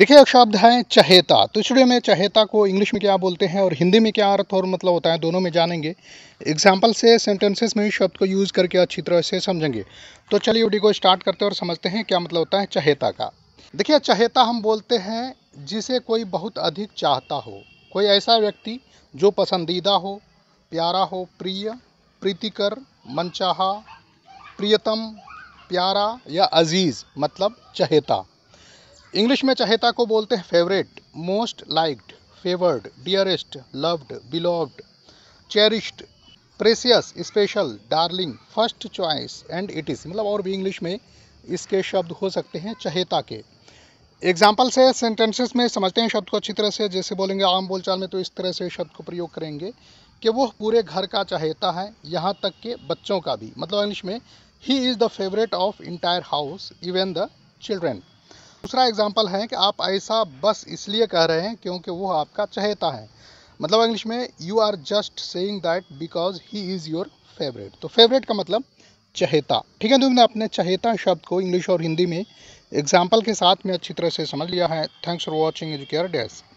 देखिए एक शब्द है चहेता तो स्टूडियो में चहेता को इंग्लिश में क्या बोलते हैं और हिंदी में क्या अर्थ और मतलब होता है दोनों में जानेंगे एग्जाम्पल से सेंटेंसेस में इस शब्द को यूज़ करके अच्छी तरह से समझेंगे तो चलिए वीडियो को स्टार्ट करते हैं और समझते हैं क्या मतलब होता है चहेता का देखिए चहेता हम बोलते हैं जिसे कोई बहुत अधिक चाहता हो कोई ऐसा व्यक्ति जो पसंदीदा हो प्यारा हो प्रिय प्रीतिकर मनचाहा प्रियतम प्यारा या अजीज़ मतलब चहेता इंग्लिश में चहेता को बोलते हैं favourite most liked favoured dearest loved beloved cherished precious special darling first choice and it is मतलब और भी इंग्लिश में इसके शब्द हो सकते हैं चहेता के एग्जाम्पल से सेंटेंसेस में समझते हैं शब्द को अच्छी तरह से जैसे बोलेंगे आम बोलचाल में तो इस तरह से शब्द को प्रयोग करेंगे कि वह पूरे घर का चहेता है यहाँ तक के बच्चों का भी मतलब इंग्लिश में ही is the favourite of entire house even the children दूसरा एग्जाम्पल है कि आप ऐसा बस इसलिए कह रहे हैं क्योंकि वो आपका चहेता है मतलब इंग्लिश में you are just saying that because he is your favourite तो फेवरेट का मतलब चहेता ठीक है तुमने अपने चहेता शब्द को इंग्लिश और हिंदी में एग्जाम्पल के साथ में अच्छी तरह से समझ लिया है thanks for watching Educare desk